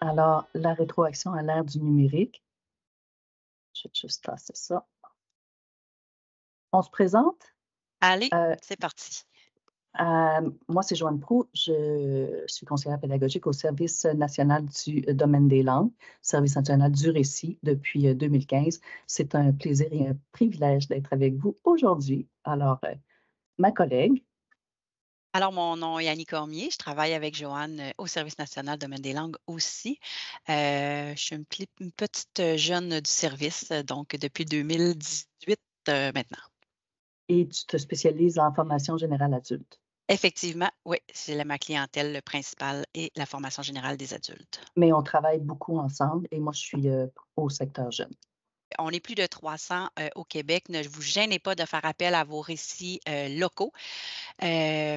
Alors, la rétroaction à l'ère du numérique. Je vais juste ça. On se présente? Allez, euh, c'est parti. Euh, moi, c'est Joanne Prou. Je suis conseillère pédagogique au Service national du domaine des langues, Service national du récit depuis 2015. Euh, c'est un plaisir et un privilège d'être avec vous aujourd'hui. Alors, ma collègue, alors, mon nom est Annie Cormier. Je travaille avec Joanne euh, au Service national domaine des langues aussi. Euh, je suis une, petite euh, jeune du service, donc depuis 2018 maintenant. Et tu te spécialises en formation générale adulte? Effectivement, oui, c'est ma clientèle principale et la formation générale des adultes. Mais on travaille beaucoup ensemble et moi, je suis au secteur jeune. On est plus de 300 euh, au Québec. Ne vous gênez pas de faire appel à vos récits euh, locaux. et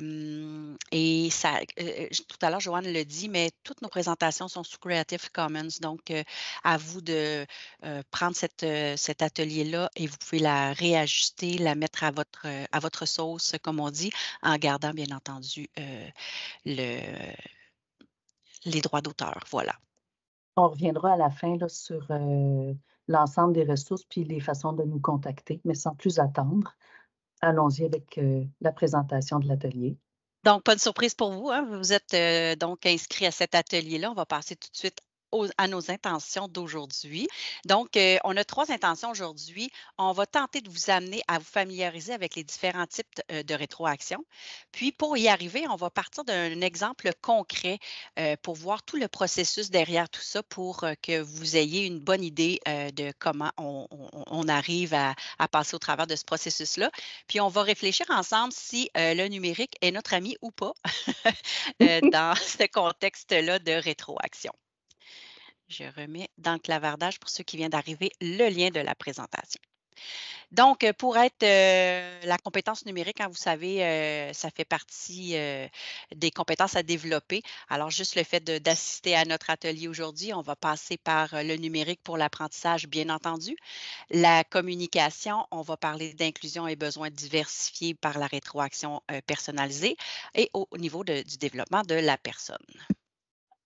ça, euh, tout à l'heure, Joanne le dit, mais toutes nos présentations sont sous Creative Commons. Donc, à vous de prendre cet atelier-là et vous pouvez la réajuster, la mettre à votre, à sauce, comme on dit, en gardant, bien entendu, les droits d'auteur. Voilà. On reviendra à la fin sur l'ensemble des ressources puis les façons de nous contacter. Mais sans plus attendre, allons-y avec euh, la présentation de l'atelier. Donc, pas de surprise pour vous. Hein. Vous êtes euh, donc inscrit à cet atelier-là. On va passer tout de suite à nos intentions d'aujourd'hui. Donc, euh, on a trois intentions aujourd'hui. On va tenter de vous amener à vous familiariser avec les différents types euh, de, rétroaction. Puis, pour y arriver, on va partir d'un exemple concret euh, pour voir tout le processus derrière tout ça pour que vous ayez une bonne idée de comment on, arrive à, passer au travers de ce processus-là. Puis, on va réfléchir ensemble si le numérique est notre ami ou pas dans ce contexte-là de rétroaction. Je remets dans le clavardage pour ceux qui viennent d'arriver le lien de la présentation. Donc, euh, pour être euh, la compétence numérique, hein, vous savez, euh, ça fait partie des compétences à développer. Alors, juste le fait d'assister à notre atelier aujourd'hui, on va passer par le numérique pour l'apprentissage, bien entendu. La communication, on va parler d'inclusion et besoins diversifiés par la rétroaction personnalisée et au, niveau du développement de la personne.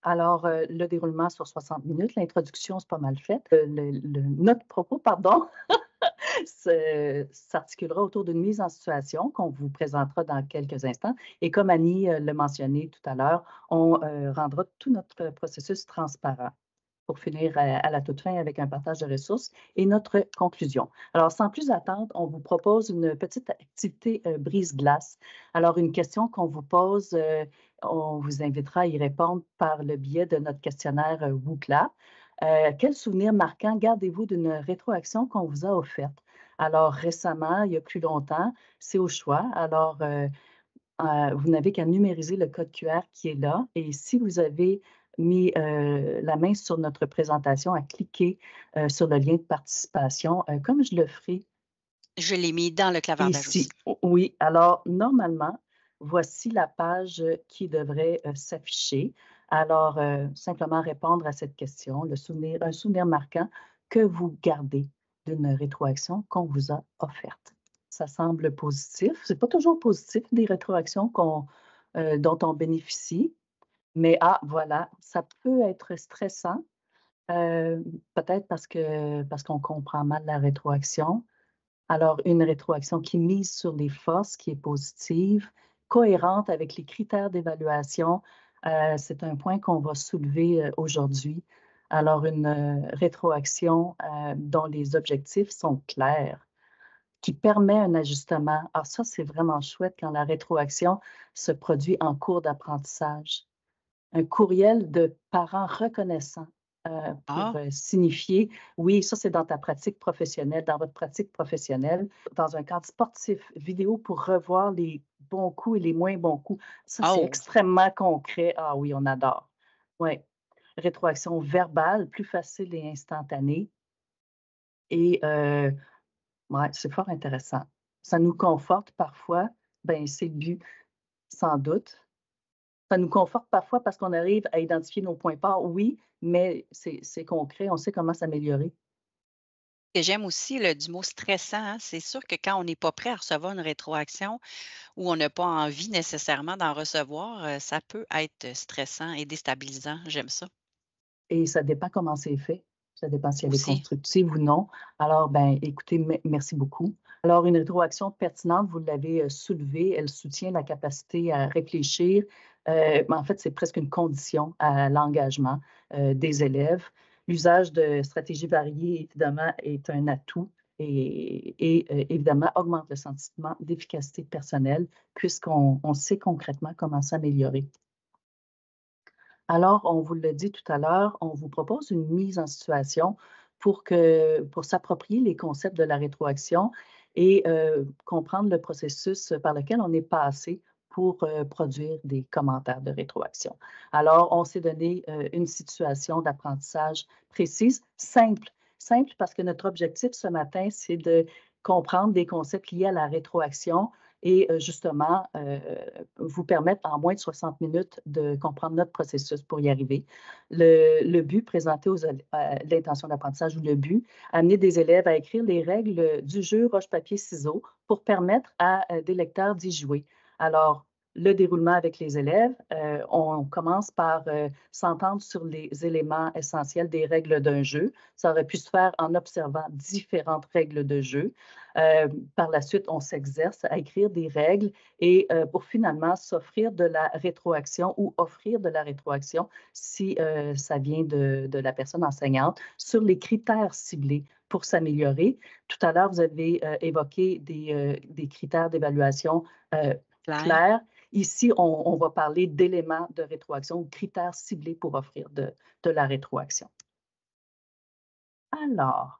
Alors, euh, le déroulement sur 60 minutes, l'introduction, c'est pas mal faite. Euh, notre propos, pardon, s'articulera autour d'une mise en situation qu'on vous présentera dans quelques instants. Et comme Annie euh, le mentionnait tout à l'heure, on rendra tout notre processus transparent pour finir euh, à la toute fin avec un partage de ressources et notre conclusion. Alors, sans plus attendre, on vous propose une petite activité euh, brise-glace. Alors, une question qu'on vous pose, euh, on vous invitera à y répondre par le biais de notre questionnaire euh, quel souvenir marquant gardez-vous d'une rétroaction qu'on vous a offerte? Alors, récemment, il y a plus longtemps, c'est au choix. Alors, vous n'avez qu'à numériser le code QR qui est là. Et si vous avez mis euh, la main sur notre présentation, à cliquer euh, sur le lien de participation, euh, comme je le ferai. Je l'ai mis dans le clavardage Ici. Oui, alors normalement, voici la page qui devrait s'afficher. Alors, simplement répondre à cette question, le souvenir, un souvenir marquant que vous gardez d'une rétroaction qu'on vous a offerte. Ça semble positif. Ce n'est pas toujours positif des rétroactions dont on bénéficie, mais ah, voilà, ça peut être stressant, euh, peut-être parce parce qu'on comprend mal la rétroaction. Alors, une rétroaction qui mise sur les forces, qui est positive, cohérente avec les critères d'évaluation, euh, c'est un point qu'on va soulever euh, aujourd'hui. Alors, une rétroaction dont les objectifs sont clairs, qui permet un ajustement. Alors, ah, ça, c'est vraiment chouette quand la rétroaction se produit en cours d'apprentissage un courriel de parents reconnaissants euh, pour ah! euh, signifier, oui, ça c'est dans ta pratique professionnelle, dans votre pratique professionnelle, dans un cadre sportif, vidéo pour revoir les bons coups et les moins bons coups. Ça, ah c'est extrêmement concret. Ah oui, on adore. Oui. Rétroaction verbale, plus facile et instantanée. Et euh, ouais, c'est fort intéressant. Ça nous conforte parfois. Ben, c'est le but, sans doute, ça nous conforte parfois parce qu'on arrive à identifier nos points forts, oui, mais c'est concret, on sait comment s'améliorer. j'aime aussi le, du mot stressant, hein, c'est sûr que quand on n'est pas prêt à recevoir une rétroaction ou on n'a pas envie nécessairement d'en recevoir, euh, ça peut être stressant et déstabilisant. J'aime ça. Et ça dépend comment c'est fait. Ça dépend si elle est constructive ou non. Alors, ben, écoutez, merci beaucoup. Alors, une rétroaction pertinente, vous l'avez euh, soulevée, elle soutient la capacité à réfléchir, mais euh, ben, en fait, c'est presque une condition à l'engagement euh, des élèves. L'usage de stratégies variées, évidemment, est un atout et, euh, évidemment augmente le sentiment d'efficacité personnelle puisqu'on sait concrètement comment s'améliorer. Alors, on vous l'a dit tout à l'heure, on vous propose une mise en situation pour, que, pour s'approprier les concepts de la rétroaction et comprendre le processus par lequel on est passé pour euh, produire des commentaires de rétroaction. Alors, on s'est donné euh, une situation d'apprentissage précise, simple. Simple parce que notre objectif ce matin, c'est de comprendre des concepts liés à la rétroaction et euh, justement vous permettre en moins de 60 minutes de comprendre notre processus pour y arriver. Le, but présenté aux l'intention d'apprentissage ou le but, amener des élèves à écrire les règles du jeu roche-papier-ciseaux pour permettre à des lecteurs d'y jouer. Alors, le déroulement avec les élèves, euh, on commence par euh, s'entendre sur les éléments essentiels des règles d'un jeu. Ça aurait pu se faire en observant différentes règles de jeu. Euh, par la suite, on s'exerce à écrire des règles et pour finalement s'offrir de la rétroaction ou offrir de la rétroaction si ça vient de, la personne enseignante sur les critères ciblés pour s'améliorer. Tout à l'heure, vous avez évoqué des, critères d'évaluation clair. Ici, on, va parler d'éléments de rétroaction critères ciblés pour offrir de, la rétroaction. Alors,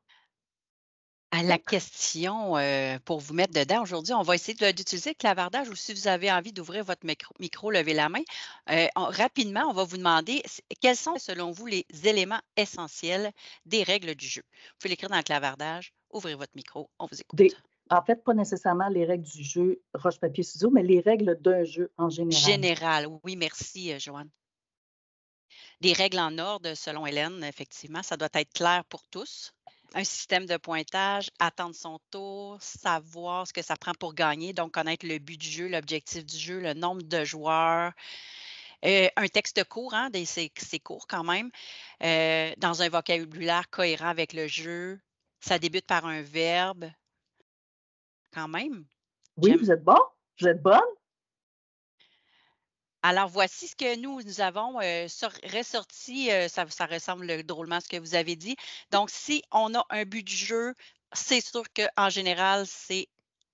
à la question euh, pour vous mettre dedans aujourd'hui. On va essayer d'utiliser le clavardage ou si vous avez envie d'ouvrir votre micro, levez la main. Euh, rapidement, on va vous demander quels sont, selon vous, les éléments essentiels des règles du jeu. Vous pouvez l'écrire dans le clavardage, ouvrez votre micro, on vous écoute. En fait, pas nécessairement les règles du jeu roche-papier-ciseaux, mais les règles d'un jeu en général. Général, oui, merci, euh, Joanne. Des règles en ordre, selon Hélène, effectivement, ça doit être clair pour tous. Un système de pointage, attendre son tour, savoir ce que ça prend pour gagner, donc connaître le but du jeu, l'objectif du jeu, le nombre de joueurs, euh, un texte court, hein, c'est court quand même, euh, dans un vocabulaire cohérent avec le jeu. Ça débute par un verbe, quand même. Oui, vous êtes bon, vous êtes bonne. Alors, voici ce que nous, avons euh, ressorti. Euh, ça, ressemble drôlement à ce que vous avez dit. Donc, si on a un but du jeu, c'est sûr qu'en général, c'est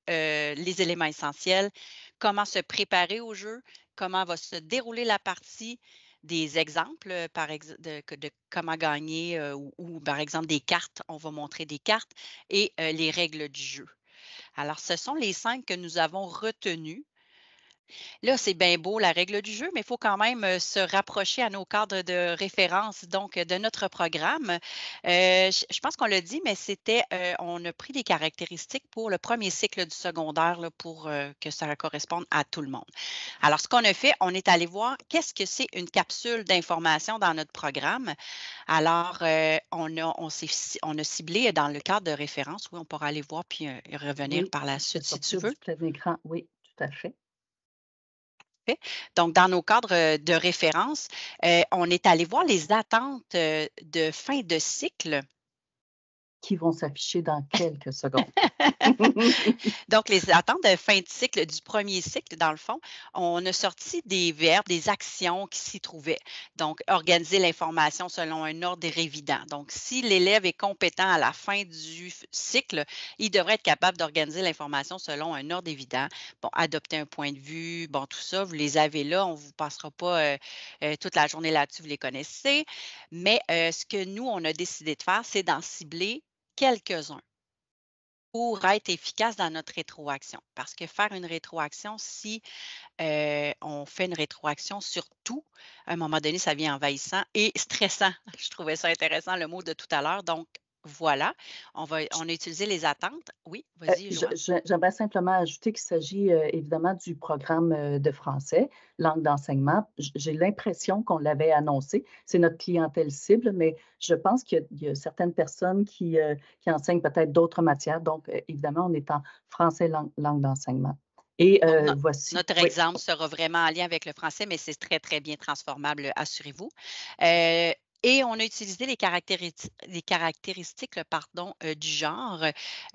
euh, les éléments essentiels. Comment se préparer au jeu, comment va se dérouler la partie, des exemples par de, comment gagner ou, par exemple des cartes. On va montrer des cartes et les règles du jeu. Alors, ce sont les cinq que nous avons retenus. Là, c'est bien beau la règle du jeu, mais il faut quand même euh, se rapprocher à nos cadres de référence, donc de notre programme. Euh, je pense qu'on l'a dit, mais c'était, euh, on a pris des caractéristiques pour le premier cycle du secondaire pour que ça corresponde à tout le monde. Alors, ce qu'on a fait, on est allé voir qu'est-ce que c'est une capsule d'information dans notre programme. Alors, on, a, on, on a ciblé dans le cadre de référence, oui, on pourra aller voir puis revenir par la suite si tu veux. Écran. Oui, tout à fait. Donc, dans nos cadres euh, de référence, euh, on est allé voir les attentes euh, de fin de cycle qui vont s'afficher dans quelques secondes. Donc, les attentes de fin de cycle, du premier cycle, dans le fond, on a sorti des verbes, des actions qui s'y trouvaient. Donc, organiser l'information selon un ordre évident. Donc, si l'élève est compétent à la fin du cycle, il devrait être capable d'organiser l'information selon un ordre évident. Bon, adopter un point de vue, bon, tout ça, vous les avez là, on ne vous passera pas euh, euh, toute la journée là-dessus, vous les connaissez. Mais euh, ce que nous, on a décidé de faire, c'est d'en cibler quelques-uns pour être efficace dans notre rétroaction. Parce que faire une rétroaction, si euh, on fait une rétroaction sur tout, à un moment donné, ça vient envahissant et stressant. Je trouvais ça intéressant, le mot de tout à l'heure. Donc, voilà. On va, on a utilisé les attentes. Oui, euh, vas-y. J'aimerais simplement ajouter qu'il s'agit euh, évidemment du programme euh, de français, langue d'enseignement. J'ai l'impression qu'on l'avait annoncé. C'est notre clientèle cible, mais je pense qu'il y, a certaines personnes qui, enseignent peut-être d'autres matières. Donc, évidemment, on est en français, langue, d'enseignement. Et notre, voici. Notre exemple sera vraiment en lien avec le français, mais c'est très, très bien transformable, assurez-vous. Et on a utilisé les, caractéristiques, les caractéristiques pardon, euh, du genre.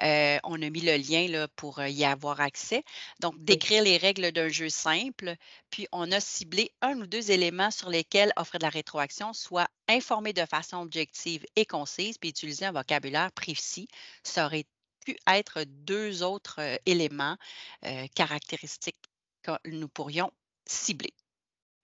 Euh, on a mis le lien là, pour euh, y avoir accès. Donc, décrire les règles d'un jeu simple. Puis, on a ciblé un ou deux éléments sur lesquels offrir de la rétroaction, soit informer de façon objective et concise, puis utiliser un vocabulaire précis. Ça aurait pu être deux autres éléments caractéristiques que nous pourrions cibler.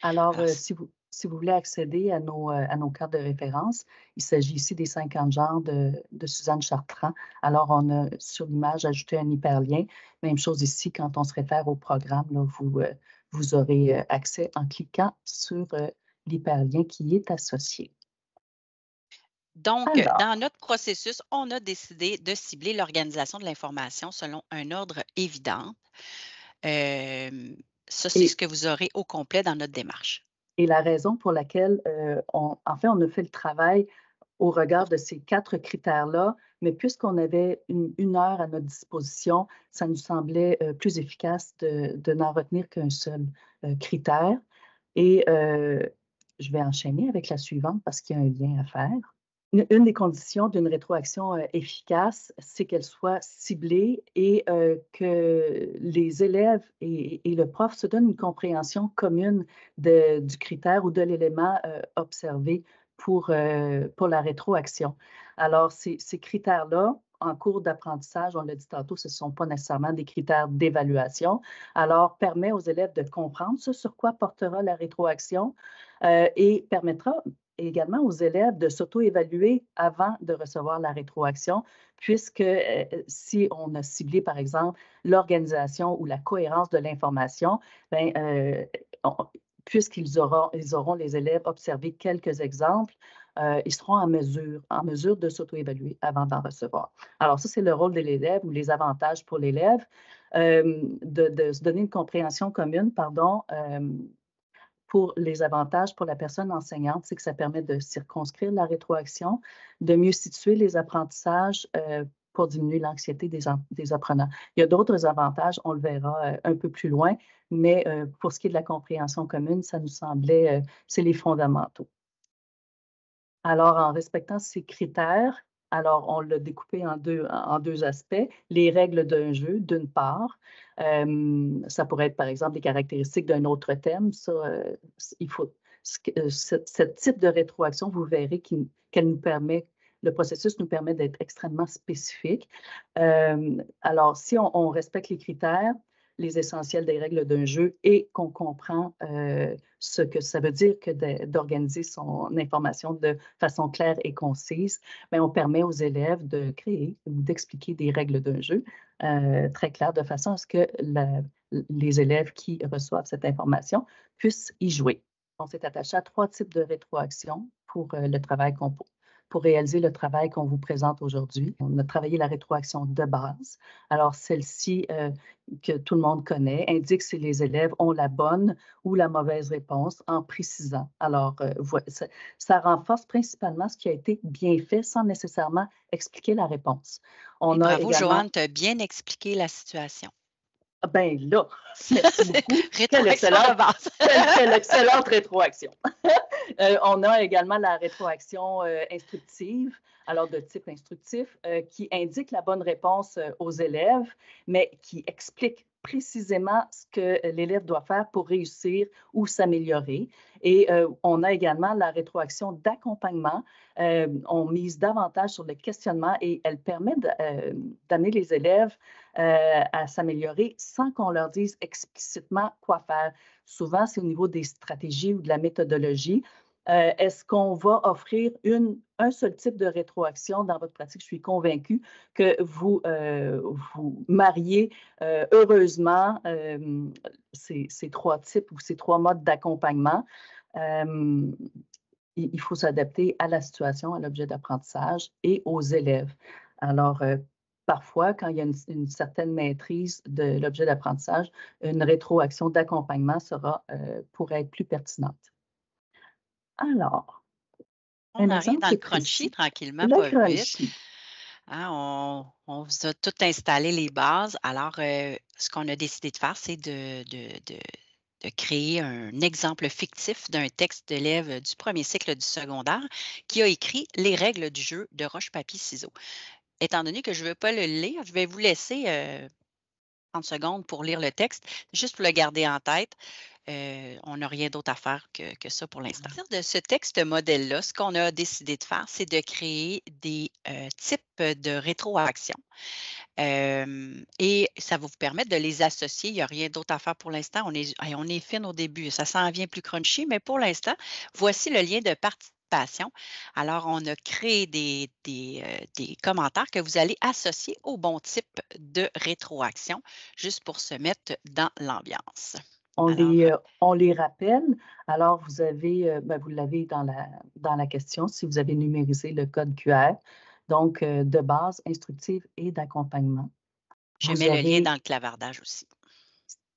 Alors si vous, si vous voulez accéder à nos, euh, à nos cartes de référence, il s'agit ici des 50 genres de, de, Suzanne Chartrand. Alors, on a sur l'image ajouté un hyperlien. Même chose ici, quand on se réfère au programme, vous, euh, vous aurez euh, accès en cliquant sur l'hyperlien qui est associé. Donc, dans notre processus, on a décidé de cibler l'organisation de l'information selon un ordre évident. ça, c'est ce que vous aurez au complet dans notre démarche. Et la raison pour laquelle, euh, on, en fait, on a fait le travail au regard de ces quatre critères-là, mais puisqu'on avait une, heure à notre disposition, ça nous semblait euh, plus efficace de, n'en retenir qu'un seul euh, critère. Et je vais enchaîner avec la suivante parce qu'il y a un lien à faire une, des conditions d'une rétroaction euh, efficace, c'est qu'elle soit ciblée et euh, que les élèves et, le prof se donnent une compréhension commune du critère ou de l'élément euh, observé pour, pour la rétroaction. Alors, ces, critères-là, en cours d'apprentissage, on l'a dit tantôt, ce ne sont pas nécessairement des critères d'évaluation. Alors, permet aux élèves de comprendre ce sur quoi portera la rétroaction et permettra également aux élèves de s'auto-évaluer avant de recevoir la rétroaction, puisque euh, si on a ciblé, par exemple, l'organisation ou la cohérence de l'information, ben, euh, puisqu'ils auront, ils auront les élèves observé quelques exemples, euh, ils seront en mesure, en mesure de s'auto-évaluer avant d'en recevoir. Alors, ça, c'est le rôle de l'élève ou les avantages pour l'élève, de, de, se donner une compréhension commune, pardon, pour les avantages pour la personne enseignante, c'est que ça permet de circonscrire la rétroaction, de mieux situer les apprentissages euh, pour diminuer l'anxiété des, des, apprenants. Il y a d'autres avantages, on le verra euh, un peu plus loin, mais euh, pour ce qui est de la compréhension commune, ça nous semblait, c'est les fondamentaux. Alors, en respectant ces critères, alors, on l'a découpé en deux, en deux aspects. Les règles d'un jeu, d'une part. Euh, ça pourrait être, par exemple, des caractéristiques d'un autre thème. Ça, euh, il faut, euh, ce, type de rétroaction, vous verrez qu'elle nous permet, le processus nous permet d'être extrêmement spécifique. alors, si on, respecte les critères, les essentiels des règles d'un jeu et qu'on comprend euh, ce que ça veut dire que d'organiser son information de façon claire et concise, mais ben, on permet aux élèves de créer ou d'expliquer des règles d'un jeu euh, très claires de façon à ce que les élèves qui reçoivent cette information puissent y jouer. On s'est attaché à trois types de rétroaction pour euh, le travail composé pour réaliser le travail qu'on vous présente aujourd'hui. On a travaillé la rétroaction de base. Alors, celle-ci euh, que tout le monde connaît indique si les élèves ont la bonne ou la mauvaise réponse en précisant. Alors, euh, ça, renforce principalement ce qui a été bien fait sans nécessairement expliquer la réponse. On Et a bravo, Joanne, tu as bien expliqué la situation. Ah ben là, merci beaucoup. quelle excellente rétroaction. Euh, on a également la rétroaction euh, instructive, alors de type instructif, euh, qui indique la bonne réponse aux élèves, mais qui explique précisément ce que l'élève doit faire pour réussir ou s'améliorer. Et on a également la rétroaction d'accompagnement. on mise davantage sur le questionnement et elle permet d'amener les élèves à s'améliorer sans qu'on leur dise explicitement quoi faire. Souvent, c'est au niveau des stratégies ou de la méthodologie, euh, est-ce qu'on va offrir un seul type de rétroaction dans votre pratique? Je suis convaincue que vous euh, mariez euh, heureusement ces, trois types ou ces trois modes d'accompagnement. il faut s'adapter à la situation, à l'objet d'apprentissage et aux élèves. Alors, parfois, quand il y a une, certaine maîtrise de l'objet d'apprentissage, une rétroaction d'accompagnement sera pourrait être plus pertinente. Alors, on arrive dans le crunchy tranquillement, pas vite. Hein, on, vous a tout installé les bases. Alors, euh, ce qu'on a décidé de faire, c'est de, de, créer un exemple fictif d'un texte d'élève du premier cycle du secondaire qui a écrit les règles du jeu de roche-papier-ciseaux. Étant donné que je ne veux pas le lire, je vais vous laisser 30 euh, secondes pour lire le texte, juste pour le garder en tête. Euh, on n'a rien d'autre à faire que, ça pour l'instant. À partir de ce texte modèle-là, ce qu'on a décidé de faire, c'est de créer des euh, types de rétroaction. Euh, et ça va vous permettre de les associer. Il n'y a rien d'autre à faire pour l'instant. On est, on fine au début. Ça s'en vient plus crunchy, mais pour l'instant, voici le lien de participation. Alors, on a créé des, des, commentaires que vous allez associer au bon type de rétroaction, juste pour se mettre dans l'ambiance. On, les, euh, euh, on les rappelle. Alors, vous avez, euh, ben, vous l'avez dans la, dans la question si vous avez numérisé le code QR, donc de base, instructive et d'accompagnement. Je mets le lien dans le clavardage aussi.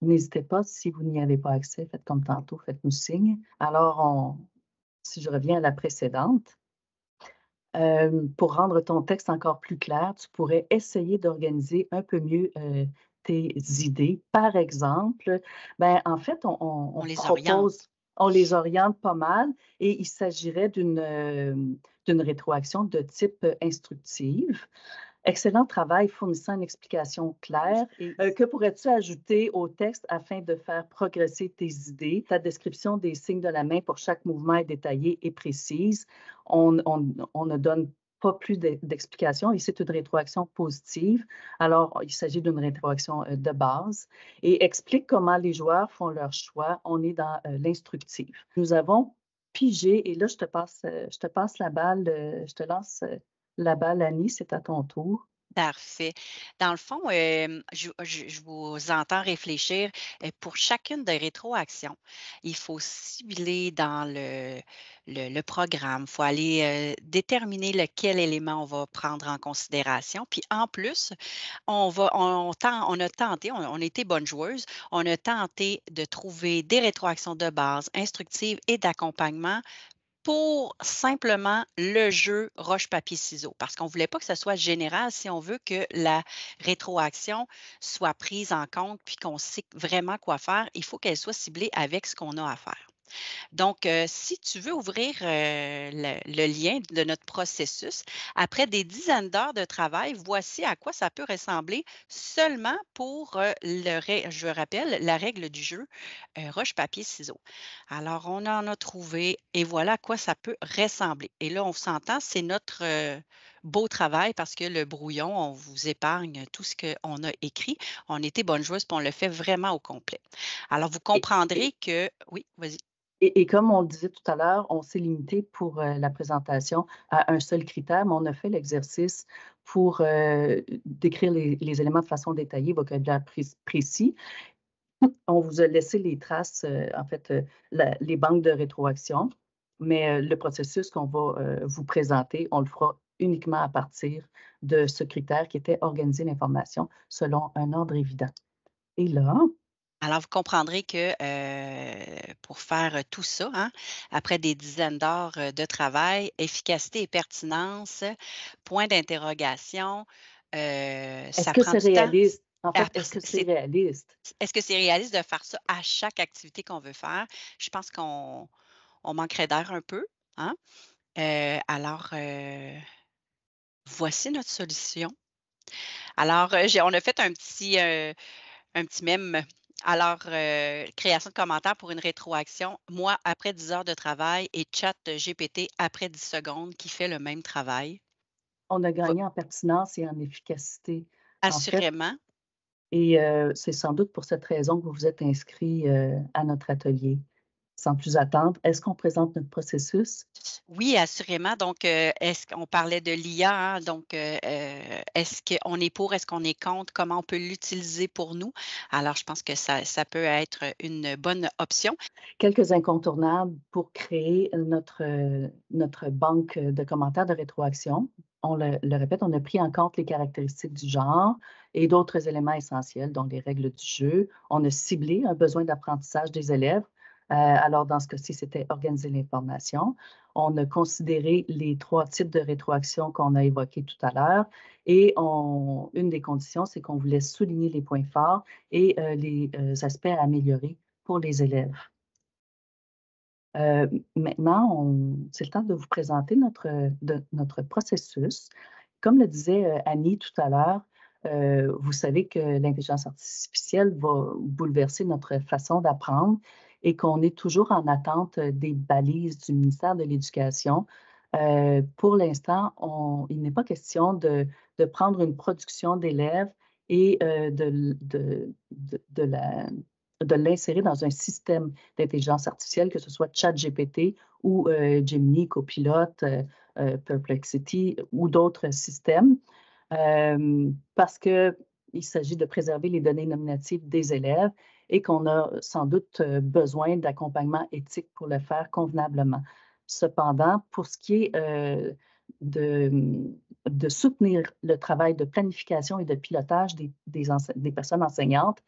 N'hésitez pas, si vous n'y avez pas accès, faites comme tantôt, faites-nous signe. Alors, si je reviens à la précédente, pour rendre ton texte encore plus clair, tu pourrais essayer d'organiser un peu mieux tes idées. Par exemple, ben, en fait, on, les propose, oriente. on les oriente pas mal et il s'agirait d'une euh, d'une rétroaction de type instructive. Excellent travail fournissant une explication claire. Euh, que pourrais-tu ajouter au texte afin de faire progresser tes idées? Ta description des signes de la main pour chaque mouvement est détaillée et précise. On, on, on ne donne pas plus d'explication et c'est une rétroaction positive. Alors, il s'agit d'une rétroaction euh, de base et explique comment les joueurs font leur choix. On est dans euh, l'instructif. Nous avons pigé, et là, je te passe, euh, je te passe la balle, je te lance la balle, Annie, c'est à ton tour. Parfait. Dans le fond, je, vous entends réfléchir. Pour chacune des rétroactions, il faut cibler dans le, le, programme. Il faut aller déterminer quel élément on va prendre en considération. Puis en plus, on, va, on, a tenté, on, on était bonne joueuse, on a tenté de trouver des rétroactions de base instructives et d'accompagnement pour simplement le jeu roche-papier-ciseaux, parce qu'on ne voulait pas que ce soit général si on veut que la rétroaction soit prise en compte, puis qu'on sait vraiment quoi faire, il faut qu'elle soit ciblée avec ce qu'on a à faire. Donc, euh, si tu veux ouvrir euh, le, lien de notre processus, après des dizaines d'heures de travail, voici à quoi ça peut ressembler seulement pour, euh, le, je rappelle, la règle du jeu roche-papier-ciseaux. Alors, on en a trouvé et voilà à quoi ça peut ressembler. Et là, on s'entend, c'est notre beau travail parce que le brouillon, on vous épargne tout ce qu'on a écrit. On était bonne joueuse, et on le fait vraiment au complet. Alors, vous comprendrez que... Oui, vas-y. Et, comme on le disait tout à l'heure, on s'est limité pour euh, la présentation à un seul critère, mais on a fait l'exercice pour euh, décrire les, éléments de façon détaillée, vocabulaire précis. On vous a laissé les traces, euh, en fait, les banques de rétroaction, mais le processus qu'on va vous présenter, on le fera uniquement à partir de ce critère qui était organiser l'information selon un ordre évident. Et là, alors, vous comprendrez que pour faire tout ça, hein, après des dizaines d'heures de travail, efficacité et pertinence, point d'interrogation, ça que prend ah, est-ce que c'est réaliste? Est-ce que c'est réaliste de faire ça à chaque activité qu'on veut faire? Je pense qu'on manquerait d'air un peu. Hein. alors, voici notre solution. Alors, on a fait un petit, un petit même. Alors, euh, création de commentaires pour une rétroaction, moi après 10 heures de travail et chat GPT après 10 secondes qui fait le même travail. On a gagné en pertinence et en efficacité. Assurément. Et euh, c'est sans doute pour cette raison que vous vous êtes inscrit euh, à notre atelier sans plus attendre, est-ce qu'on présente notre processus? Oui, assurément. Donc, euh, est-ce qu'on parlait de l'IA, hein? donc euh, euh, est-ce qu'on est pour, est-ce qu'on est contre, comment on peut l'utiliser pour nous? Alors, je pense que ça, ça, peut être une bonne option. Quelques incontournables pour créer notre, notre banque de commentaires de rétroaction. On le, le répète, on a pris en compte les caractéristiques du genre et d'autres éléments essentiels, donc les règles du jeu. On a ciblé un besoin d'apprentissage des élèves euh, alors, dans ce cas-ci, c'était organiser l'information. On a considéré les trois types de rétroaction qu'on a évoqués tout à l'heure et une des conditions, c'est qu'on voulait souligner les points forts et euh, les euh, aspects à améliorer pour les élèves. maintenant, c'est le temps de vous présenter notre, processus. Comme le disait Annie tout à l'heure, vous savez que l'intelligence artificielle va bouleverser notre façon d'apprendre et qu'on est toujours en attente euh, des balises du ministère de l'Éducation. Euh, pour l'instant, il n'est pas question de, prendre une production d'élèves et euh, de, l'insérer dans un système d'intelligence artificielle, que ce soit ChatGPT ou euh, Gemini, Copilote, Perplexity ou d'autres systèmes, parce qu'il s'agit de préserver les données nominatives des élèves et qu'on a euh, sans doute euh, besoin d'accompagnement éthique pour le faire convenablement. Cependant, pour ce qui est euh, de, mm, de, soutenir le travail de planification et de pilotage des, des, personnes enseignantes,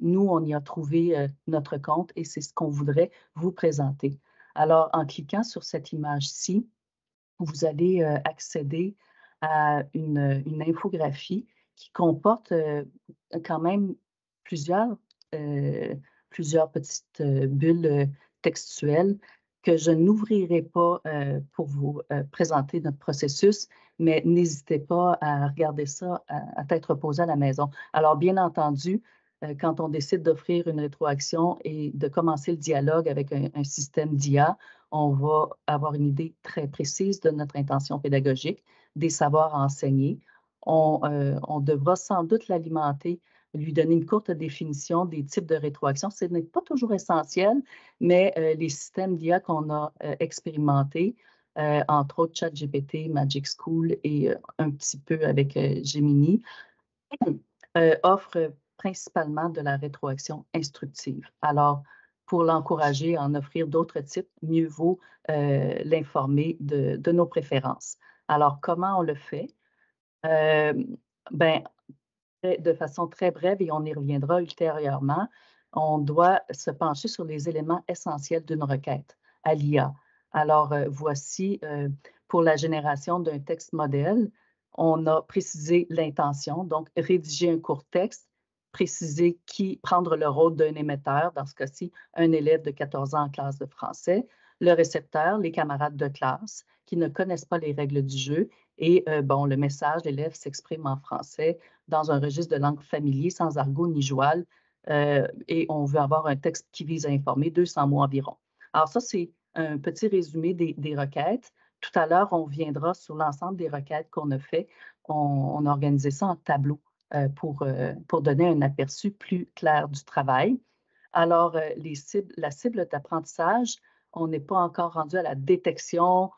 nous, on y a trouvé notre compte et c'est ce qu'on voudrait vous présenter. Alors, en cliquant sur cette image-ci, vous allez accéder à une, une, infographie qui comporte quand même plusieurs euh, plusieurs petites euh, bulles euh, textuelles que je n'ouvrirai pas pour vous présenter notre processus, mais n'hésitez pas à regarder ça à, tête reposée à la maison. Alors, bien entendu, quand on décide d'offrir une rétroaction et de commencer le dialogue avec un, système d'IA, on va avoir une idée très précise de notre intention pédagogique, des savoirs à enseigner. on devra sans doute l'alimenter lui donner une courte définition des types de rétroaction. Ce n'est pas toujours essentiel, mais euh, les systèmes d'IA qu'on a euh, expérimentés, euh, entre autres ChatGPT, Magic School et un petit peu avec Gemini, offrent principalement de la rétroaction instructive. Alors, pour l'encourager à en offrir d'autres types, mieux vaut l'informer de, nos préférences. Alors, comment on le fait? ben, de façon très brève et on y reviendra ultérieurement, on doit se pencher sur les éléments essentiels d'une requête à l'IA. Alors, euh, voici euh, pour la génération d'un texte modèle, on a précisé l'intention, donc rédiger un court texte, préciser qui prendre le rôle d'un émetteur, dans ce cas-ci, un élève de 14 ans en classe de français, le récepteur, les camarades de classe qui ne connaissent pas les règles du jeu et euh, bon, le message, l'élève s'exprime en français, dans un registre de langue familier sans argot ni joual. Euh, et on veut avoir un texte qui vise à informer 200 mots environ. Alors ça, c'est un petit résumé des, requêtes. Tout à l'heure, on viendra sur l'ensemble des requêtes qu'on a fait. On, a organisé ça en tableau euh, pour, euh, pour donner un aperçu plus clair du travail. Alors, les la cible d'apprentissage, on n'est pas encore rendu à la détection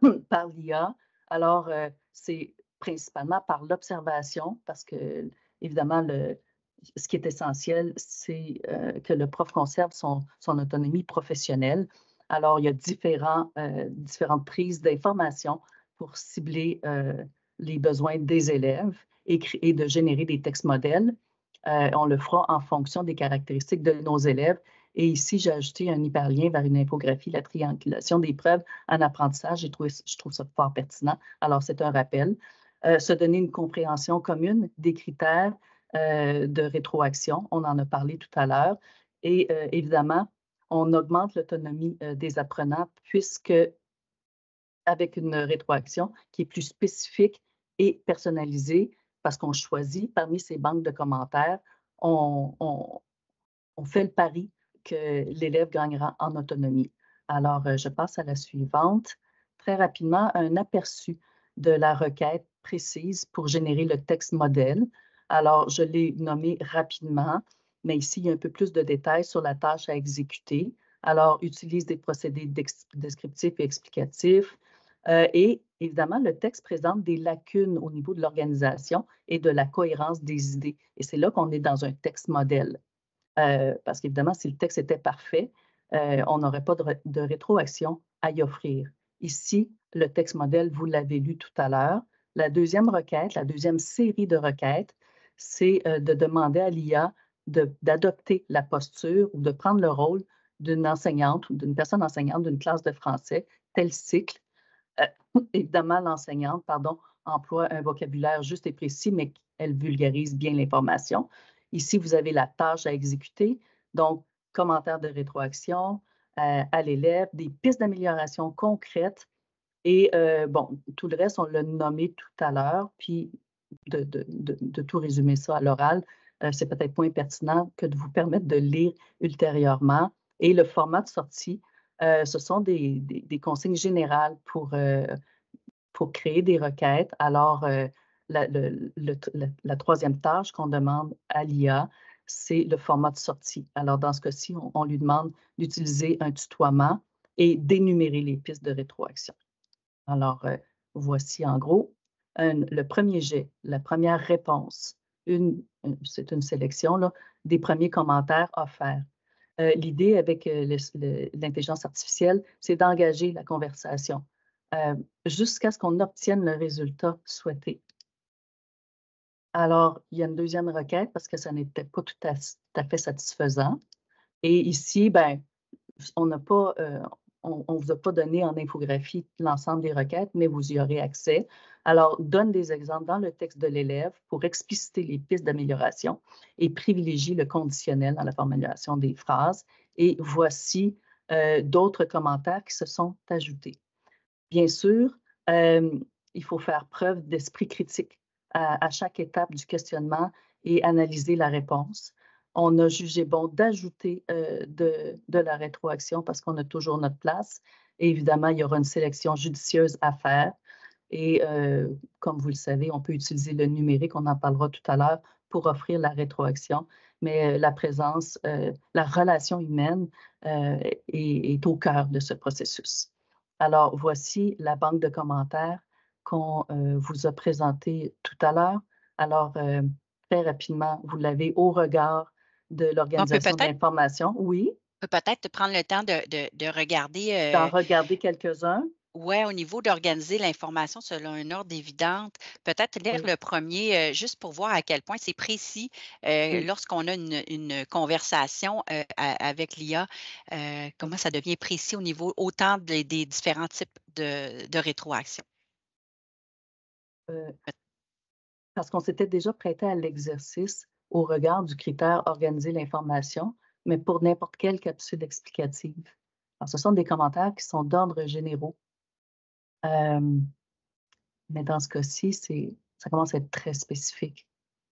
par l'IA. Alors, c'est principalement par l'observation, parce que, évidemment, le, ce qui est essentiel, c'est euh, que le prof conserve son, son, autonomie professionnelle. Alors, il y a différents, euh, différentes prises d'informations pour cibler euh, les besoins des élèves et, de générer des textes modèles. on le fera en fonction des caractéristiques de nos élèves. Et ici, j'ai ajouté un hyperlien vers une infographie, la triangulation des preuves en apprentissage. je trouve ça fort pertinent. Alors, c'est un rappel. Euh, se donner une compréhension commune des critères euh, de rétroaction. On en a parlé tout à l'heure. Et euh, évidemment, on augmente l'autonomie des apprenants puisque avec une rétroaction qui est plus spécifique et personnalisée parce qu'on choisit parmi ces banques de commentaires, on, fait le pari que l'élève gagnera en autonomie. Alors, je passe à la suivante. Très rapidement, un aperçu de la requête précise pour générer le texte modèle. Alors, je l'ai nommé rapidement, mais ici, il y a un peu plus de détails sur la tâche à exécuter. Alors, utilise des procédés descriptifs et explicatifs. Euh, et évidemment, le texte présente des lacunes au niveau de l'organisation et de la cohérence des idées. Et c'est là qu'on est dans un texte modèle. Euh, parce qu'évidemment, si le texte était parfait, euh, on n'aurait pas de rétroaction à y offrir. Ici, le texte modèle, vous l'avez lu tout à l'heure, la deuxième requête, la deuxième série de requêtes, c'est euh, de demander à l'IA d'adopter la posture ou de prendre le rôle d'une enseignante ou d'une personne enseignante d'une classe de français, tel cycle. Euh, évidemment, l'enseignante, pardon, emploie un vocabulaire juste et précis, mais elle vulgarise bien l'information. Ici, vous avez la tâche à exécuter, donc commentaires de rétroaction euh, à l'élève, des pistes d'amélioration concrètes et euh, bon, tout le reste, on l'a nommé tout à l'heure, puis de, tout résumer ça à l'oral, euh, c'est peut-être moins pertinent que de vous permettre de lire ultérieurement. Et le format de sortie, euh, ce sont des, consignes générales pour, créer des requêtes. Alors, la, troisième tâche qu'on demande à l'IA, c'est le format de sortie. Alors, dans ce cas-ci, on lui demande d'utiliser un tutoiement et d'énumérer les pistes de rétroaction. Alors, euh, voici en gros le premier jet, la première réponse. Euh, c'est une sélection des premiers commentaires offerts. Euh, l'idée avec l'intelligence artificielle, c'est d'engager la conversation jusqu'à ce qu'on obtienne le résultat souhaité. Alors, il y a une deuxième requête parce que ça n'était pas tout à, fait satisfaisant. Et ici, ben, on n'a pas, on ne vous a pas donné en infographie l'ensemble des requêtes, mais vous y aurez accès. Alors, donne des exemples dans le texte de l'élève pour expliciter les pistes d'amélioration et privilégie le conditionnel dans la formulation des phrases. Et voici euh, d'autres commentaires qui se sont ajoutés. Bien sûr, euh, il faut faire preuve d'esprit critique à, chaque étape du questionnement et analyser la réponse on a jugé bon d'ajouter euh, de, la rétroaction parce qu'on a toujours notre place. Et évidemment, il y aura une sélection judicieuse à faire. Et euh, comme vous le savez, on peut utiliser le numérique, on en parlera tout à l'heure, pour offrir la rétroaction. Mais euh, la présence, la relation humaine est, au cœur de ce processus. Alors, voici la banque de commentaires qu'on vous a présentée tout à l'heure. Alors, très rapidement, vous l'avez au regard de l'organisation l'information, Oui. peut être prendre le temps de, regarder. Euh, D'en regarder quelques-uns. Oui, au niveau d'organiser l'information selon un ordre évidente, peut-être lire le premier euh, juste pour voir à quel point c'est précis euh, lorsqu'on a une, conversation avec l'IA, comment ça devient précis au niveau autant des, différents types de, de rétroaction. parce qu'on s'était déjà prêté à l'exercice au regard du critère organiser l'information, mais pour n'importe quelle capsule explicative. Alors, ce sont des commentaires qui sont d'ordre généraux. Euh, mais dans ce cas-ci, ça commence à être très spécifique.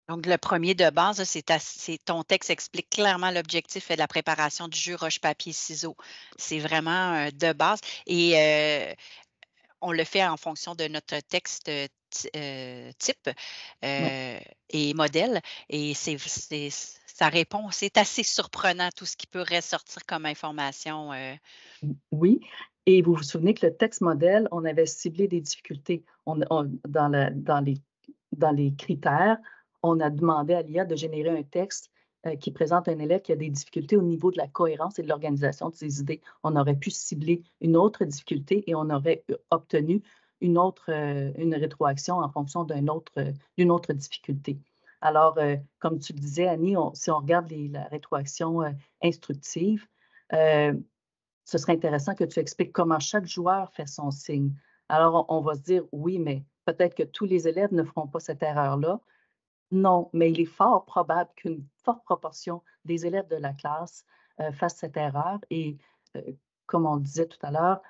Donc, le premier de base, c'est ton texte explique clairement l'objectif de la préparation du jeu roche-papier-ciseaux. C'est vraiment euh, de base. Et euh, on le fait en fonction de notre texte euh, type euh, et modèle. Et c'est, réponse est assez surprenante, tout ce qui peut ressortir comme information. Euh. Oui. Et vous vous souvenez que le texte modèle, on avait ciblé des difficultés. dans, les, dans les critères, on a demandé à l'IA de générer un texte qui présente un élève qui a des difficultés au niveau de la cohérence et de l'organisation de ses idées. On aurait pu cibler une autre difficulté et on aurait obtenu une autre, euh, une rétroaction en fonction d'une autre, euh, d'une autre difficulté. Alors, euh, comme tu le disais, Annie, si on regarde la rétroaction instructive, ce serait intéressant que tu expliques comment chaque joueur fait son signe. Alors, on, va se dire, oui, mais peut-être que tous les élèves ne feront pas cette erreur-là. Non, mais il est fort probable qu'une forte proportion des élèves de la classe fasse fassent cette erreur. Et comme on le disait tout à l'heure,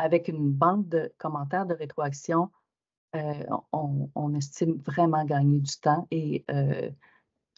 avec une banque de commentaires de rétroaction, euh, on, estime vraiment gagner du temps et euh,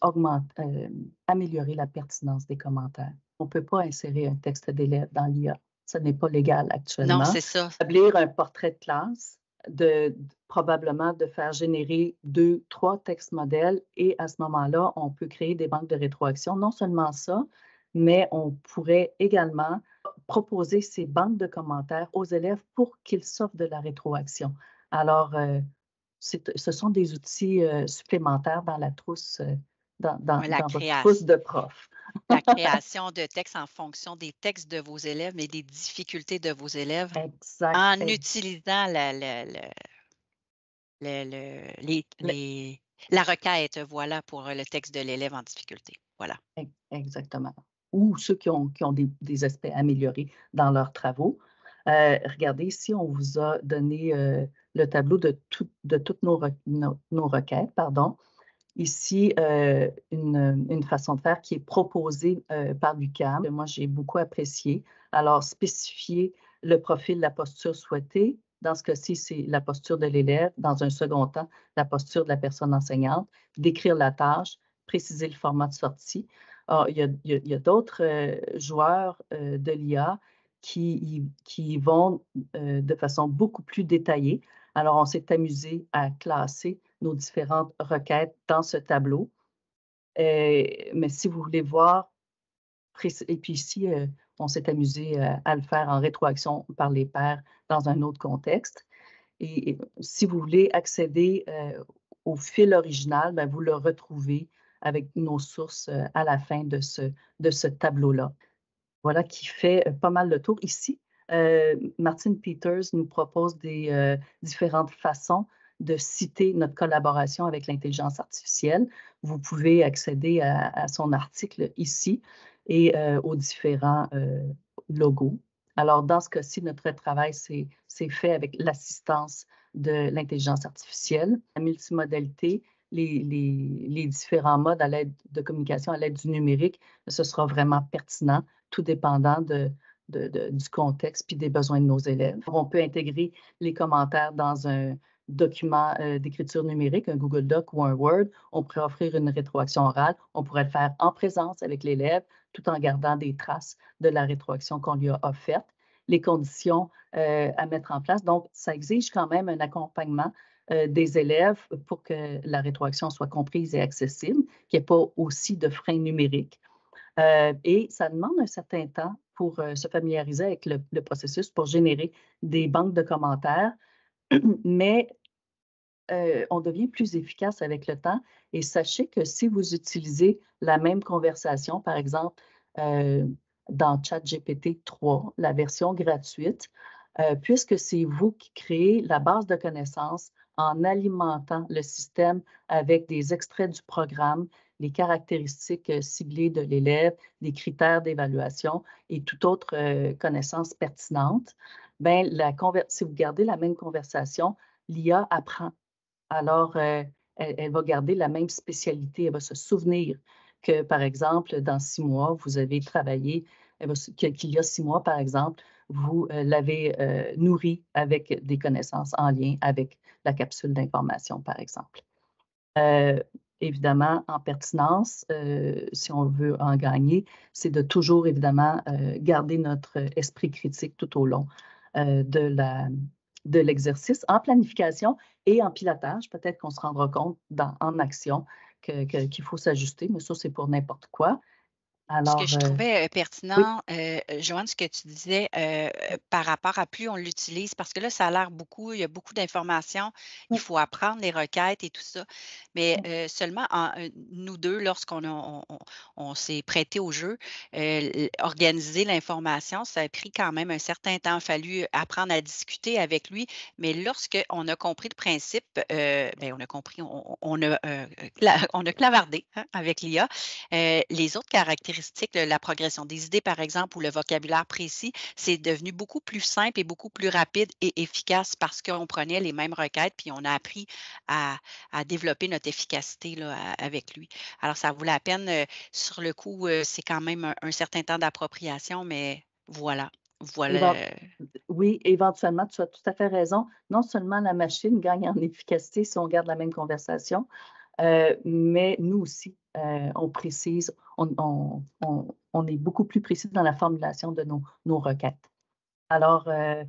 euh, améliorer la pertinence des commentaires. On ne peut pas insérer un texte d'élève dans l'IA. Ce n'est pas légal actuellement. Non, c'est ça. Établir un portrait de classe, de, probablement de faire générer deux, trois textes modèles et à ce moment-là, on peut créer des banques de rétroaction. Non seulement ça, mais on pourrait également proposer ces bandes de commentaires aux élèves pour qu'ils sortent de la rétroaction. Alors, euh, ce sont des outils euh, supplémentaires dans la trousse, euh, dans, la trousse de prof. la création de textes en fonction des textes de vos élèves, et des difficultés de vos élèves en utilisant la, requête, voilà, pour le texte de l'élève en difficulté. Voilà. Exactement ou ceux qui ont, qui des, aspects améliorés dans leurs travaux. Euh, regardez, ici, on vous a donné euh, le tableau de, de toutes nos, requêtes. Pardon. Ici, euh, une, une, façon de faire qui est proposée par l'UCAM. Moi, j'ai beaucoup apprécié. Alors, spécifier le profil, la posture souhaitée. Dans ce cas-ci, c'est la posture de l'élève. Dans un second temps, la posture de la personne enseignante. Décrire la tâche, préciser le format de sortie. Ah, il y a, d'autres euh, joueurs euh, de l'IA qui, vont euh, de façon beaucoup plus détaillée. Alors, on s'est amusé à classer nos différentes requêtes dans ce tableau. mais si vous voulez voir, et puis ici, on s'est amusé à le faire en rétroaction par les pairs dans un autre contexte. Et si vous voulez accéder au fil original, ben, vous le retrouvez avec nos sources euh, à la fin de ce, de ce tableau-là. Voilà qui fait euh, pas mal le tour. Ici, euh, Martin Peters nous propose des différentes façons de citer notre collaboration avec l'intelligence artificielle. Vous pouvez accéder à, son article ici et aux différents logos. Alors, dans ce cas-ci, notre travail s'est fait avec l'assistance de l'intelligence artificielle. La multimodalité les, différents modes à l'aide de communication à l'aide du numérique, ce sera vraiment pertinent, tout dépendant du contexte puis des besoins de nos élèves. On peut intégrer les commentaires dans un document euh, d'écriture numérique, un Google Doc ou un Word. On pourrait offrir une rétroaction orale. On pourrait le faire en présence avec l'élève tout en gardant des traces de la rétroaction qu'on lui a offerte, les conditions euh, à mettre en place. Donc, ça exige quand même un accompagnement euh, des élèves pour que la rétroaction soit comprise et accessible, qu'il n'y ait pas aussi de frein numériques. Euh, et ça demande un certain temps pour euh, se familiariser avec le, processus, pour générer des banques de commentaires, mais on devient plus efficace avec le temps. Et sachez que si vous utilisez la même conversation, par exemple, dans ChatGPT 3, la version gratuite, puisque c'est vous qui créez la base de connaissances en alimentant le système avec des extraits du programme, les caractéristiques euh, ciblées de l'élève, les critères d'évaluation et toute autre euh, connaissance pertinente, bien, la si vous gardez la même conversation, l'IA apprend. Alors, euh, elle, va garder la même spécialité, elle va se souvenir que, par exemple, dans six mois, vous avez travaillé, qu'il y a six mois, par exemple, vous l'avez nourrie nourri avec des connaissances en lien avec la capsule d'information, par exemple. Euh, évidemment, en pertinence, euh, si on veut en gagner, c'est de toujours, évidemment, euh, garder notre esprit critique tout au long de l'exercice en planification et en pilotage. Peut-être qu'on se rendra compte en action qu'il faut s'ajuster, mais ça, c'est pour n'importe quoi ce que je euh, trouvais euh, pertinent, euh, Joanne, ce que tu disais par rapport à plus on l'utilise, parce que là, ça a l'air beaucoup, il y a beaucoup d'informations, il faut apprendre les requêtes et tout ça. Mais seulement en, nous deux, lorsqu'on s'est prêté au jeu, organiser l'information, ça a pris quand même un certain temps, il a fallu apprendre à discuter avec lui. Mais lorsqu'on a compris le principe, bien, on a compris, on, a, on a clavardé hein, avec l'IA, les autres caractéristiques la progression des idées, par exemple, ou le vocabulaire précis, c'est devenu beaucoup plus simple et beaucoup plus rapide et efficace parce qu'on prenait les mêmes requêtes, puis on a appris à, développer notre efficacité avec lui. Alors, ça vaut la peine. Euh, sur le coup, euh, c'est quand même un, certain temps d'appropriation, mais voilà. Voilà. Oui, éventuellement, tu as tout à fait raison. Non seulement la machine gagne en efficacité si on garde la même conversation, euh, mais nous aussi, euh, on précise, on, est beaucoup plus précis dans la formulation de nos, requêtes. Alors, euh,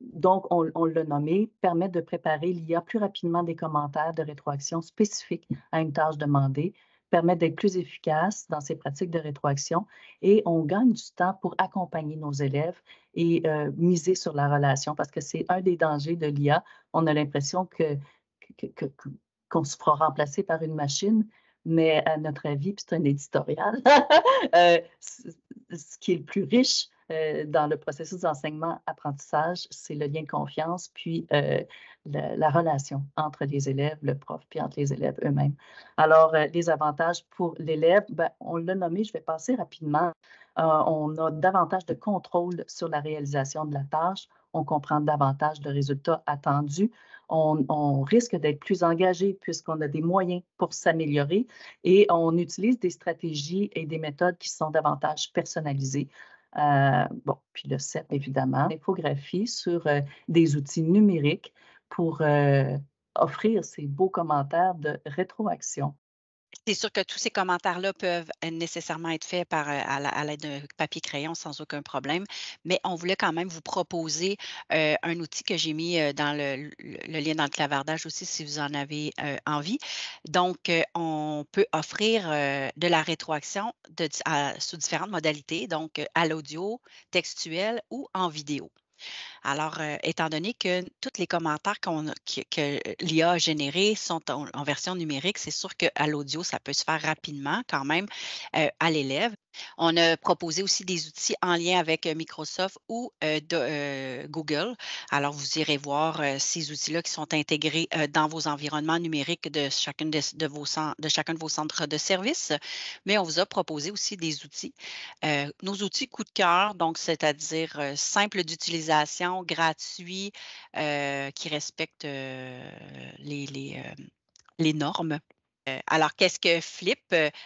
donc, on, l'a nommé, permet de préparer l'IA plus rapidement des commentaires de rétroaction spécifiques à une tâche demandée, permet d'être plus efficace dans ses pratiques de rétroaction et on gagne du temps pour accompagner nos élèves et euh, miser sur la relation parce que c'est un des dangers de l'IA. On a l'impression que, qu'on se fera remplacer par une machine, mais à notre avis, puis c'est un éditorial, euh, ce qui est le plus riche euh, dans le processus d'enseignement-apprentissage, c'est le lien de confiance, puis euh, la, relation entre les élèves, le prof, puis entre les élèves eux-mêmes. Alors, les avantages pour l'élève, ben, on l'a nommé, je vais passer rapidement. on a davantage de contrôle sur la réalisation de la tâche on comprend davantage de résultats attendus, on, risque d'être plus engagé puisqu'on a des moyens pour s'améliorer et on utilise des stratégies et des méthodes qui sont davantage personnalisées. Euh, bon, puis le CEP, évidemment, l'infographie sur euh, des outils numériques pour euh, offrir ces beaux commentaires de rétroaction. C'est sûr que tous ces commentaires-là peuvent euh, nécessairement être faits par, euh, à l'aide d'un papier crayon sans aucun problème, mais on voulait quand même vous proposer euh, un outil que j'ai mis dans le, lien dans le clavardage aussi si vous en avez envie. Donc, on peut offrir de la rétroaction sous différentes modalités, donc à l'audio, textuel ou en vidéo. Alors, euh, étant donné que tous les commentaires qu'on, que, l'IA a générés sont en, version numérique, c'est sûr qu'à l'audio, ça peut se faire rapidement quand même euh, à l'élève. On a proposé aussi des outils en lien avec euh, Microsoft ou Google. Alors, vous irez voir ces outils-là qui sont intégrés dans vos environnements numériques de chacun de, vos de chacun de vos centres de services. Mais on vous a proposé aussi des outils. nos outils coup de cœur, donc c'est-à-dire simple d'utilisation, gratuit euh, qui respecte euh, euh, les, normes. Alors, qu'est-ce que Flip?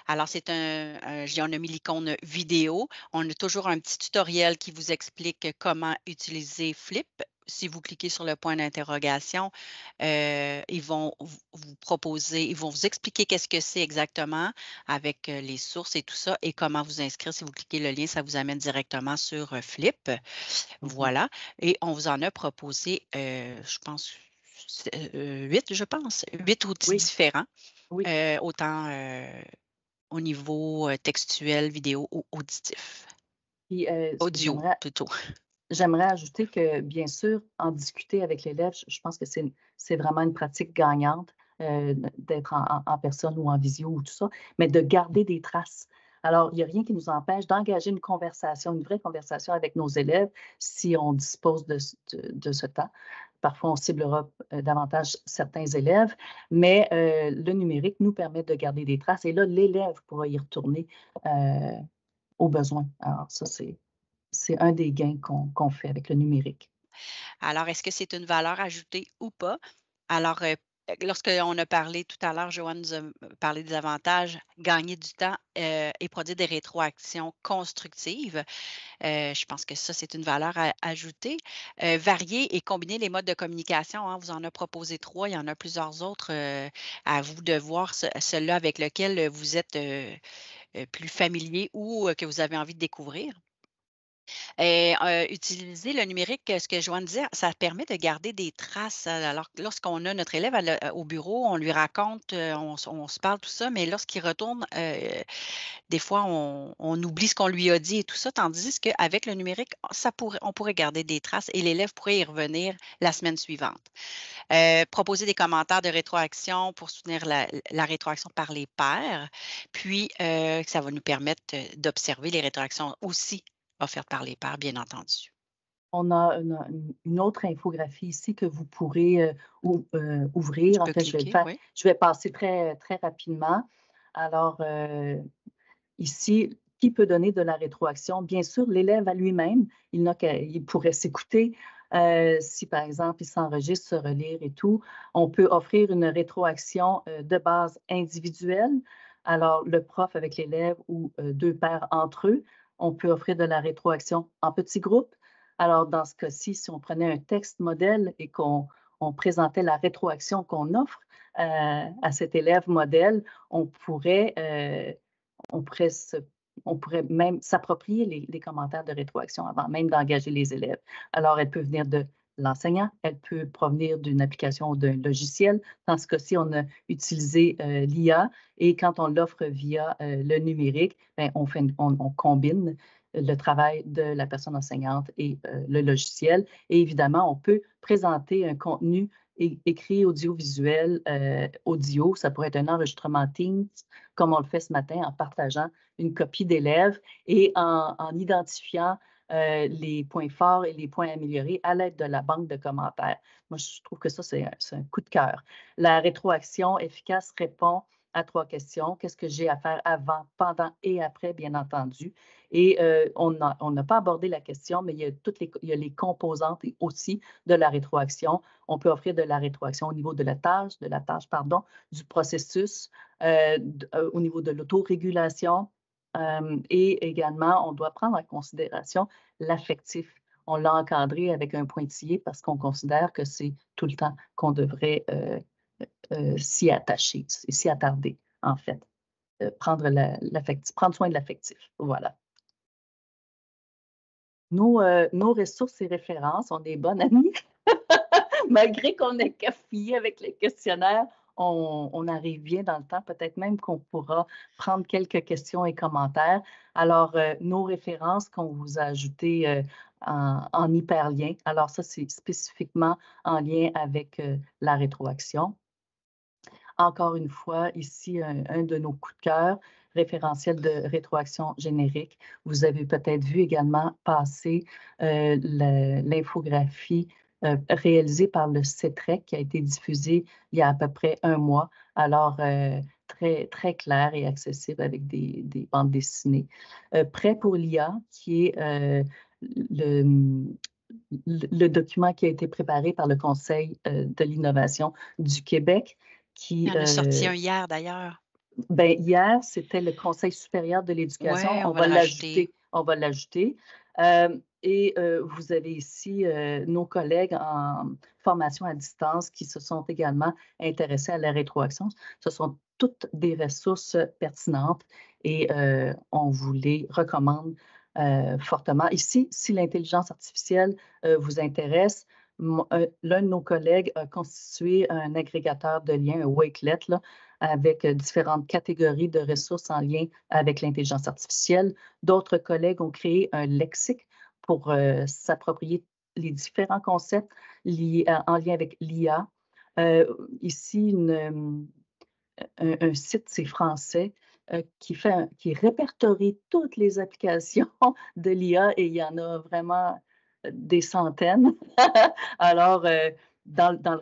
Alors, c'est un, un, l'icône vidéo. On a toujours un petit tutoriel qui vous explique comment utiliser Flip si vous cliquez sur le point d'interrogation, euh, ils vont vous proposer, ils vont vous expliquer qu'est-ce que c'est exactement avec euh, les sources et tout ça et comment vous inscrire. Si vous cliquez le lien, ça vous amène directement sur euh, Flip. Mm-hmm. Voilà. Et on vous en a proposé, je pense, huit, je pense, huit outils différents. autant au niveau textuel, vidéo ou auditif. Audio, plutôt. J'aimerais ajouter que, bien sûr, en discuter avec l'élève, je pense que c'est vraiment une pratique gagnante euh, d'être en, personne ou en visio ou tout ça, mais de garder des traces. Alors, il n'y a rien qui nous empêche d'engager une conversation, une vraie conversation avec nos élèves si on dispose de, ce temps. Parfois, on ciblera euh, davantage certains élèves, mais euh, le numérique nous permet de garder des traces et là, l'élève pourra y retourner au besoin. Alors, ça, c'est c'est un des gains qu'on fait avec le numérique. Alors, est-ce que c'est une valeur ajoutée ou pas? Alors, euh, lorsqu'on a parlé tout à l'heure, Joanne nous a euh, parlé des avantages, gagner du temps euh, et produire des rétroactions constructives. je pense que ça, c'est une valeur ajoutée. varier et combiner les modes de communication. Hein, vous en a proposé trois, il y en a plusieurs autres. à vous de voir celui-là avec lequel vous êtes plus familier ou que vous avez envie de découvrir utiliser le numérique, ce que Joanne disait, ça permet de garder des traces. Alors, lorsqu'on a notre élève au bureau, on lui raconte, on, se parle, tout ça, mais lorsqu'il retourne, des fois, on, oublie ce qu'on lui a dit et tout ça, tandis qu'avec le numérique, on pourrait garder des traces et l'élève pourrait y revenir la semaine suivante. proposer des commentaires de rétroaction pour soutenir la, la rétroaction par les pairs, puis ça va nous permettre d'observer les rétroactions aussi Va par les par bien entendu. On a une, autre infographie ici que vous pourrez ouvrir. En fait, je, vais passer très, très rapidement. Alors, euh, ici, qui peut donner de la rétroaction? Bien sûr, l'élève à lui-même, il, pourrait s'écouter. Euh, si, par exemple, il s'enregistre, se relire et tout, on peut offrir une rétroaction euh, de base individuelle. Alors, le prof avec l'élève ou deux pairs entre eux on peut offrir de la rétroaction en petits groupes. Alors, dans ce cas-ci, si on prenait un texte modèle et qu'on présentait la rétroaction qu'on offre euh, à cet élève modèle, on pourrait, euh, on même s'approprier les, les, commentaires de rétroaction avant même d'engager les élèves. Alors, elle peut venir de l'enseignant, elle peut provenir d'une application ou d'un logiciel. Dans ce cas-ci, on a utilisé euh, l'IA et quand on l'offre via euh, le numérique, ben, on, fait on, combine le travail de la personne enseignante et euh, le logiciel. Et évidemment, on peut présenter un contenu écrit audiovisuel, audio, ça pourrait être un enregistrement Teams, comme on le fait ce matin, en partageant une copie d'élèves et en identifiant euh, les points forts et les points améliorés à l'aide de la banque de commentaires. Moi, je trouve que ça, c'est un, coup de cœur. La rétroaction efficace répond à trois questions. Qu'est-ce que j'ai à faire avant, pendant et après, bien entendu. Et euh, on n'a pas abordé la question, mais il y, a toutes les, les composantes et aussi de la rétroaction. On peut offrir de la rétroaction au niveau de la tâche, de la tâche, pardon, du processus, euh, au niveau de l'autorégulation, euh, et également, on doit prendre en considération l'affectif. On l'a encadré avec un pointillé parce qu'on considère que c'est tout le temps qu'on devrait euh, euh, s'y attacher, s'y attarder, en fait. prendre, prendre soin de l'affectif. Voilà. Nos, ressources et références, on est bonnes amies, Malgré qu'on ait café avec les questionnaires, on, arrive bien dans le temps. Peut-être même qu'on pourra prendre quelques questions et commentaires. Alors, euh, nos références qu'on vous a ajoutées euh, en, hyperlien. Alors, ça, c'est spécifiquement en lien avec euh, la rétroaction. Encore une fois, ici, un, de nos coups de cœur, référentiel de rétroaction générique. Vous avez peut-être vu également passer l'infographie euh, réalisé par le CETREC e qui a été diffusé il y a à peu près un mois. Alors, euh, très, très clair et accessible avec des, bandes dessinées. Euh, prêt pour l'IA, qui est le, le, document qui a été préparé par le Conseil de l'innovation du Québec. Qui, a sorti un hier d'ailleurs. Ben, hier, c'était le Conseil supérieur de l'éducation. on, va l'ajouter. On va l'ajouter. Et euh, vous avez ici euh, nos collègues en formation à distance qui se sont également intéressés à la rétroaction. Ce sont toutes des ressources pertinentes et euh, on vous les recommande fortement. Ici, si l'intelligence artificielle vous intéresse, l'un de nos collègues a constitué un agrégateur de liens, un Wakelet, avec différentes catégories de ressources en lien avec l'intelligence artificielle. D'autres collègues ont créé un lexique pour euh, s'approprier les différents concepts liés, en lien avec l'IA. Euh, ici, euh, un, site, c'est français, qui, fait, qui répertorie toutes les applications de l'IA et il y en a vraiment des centaines. Alors, dans, dans, le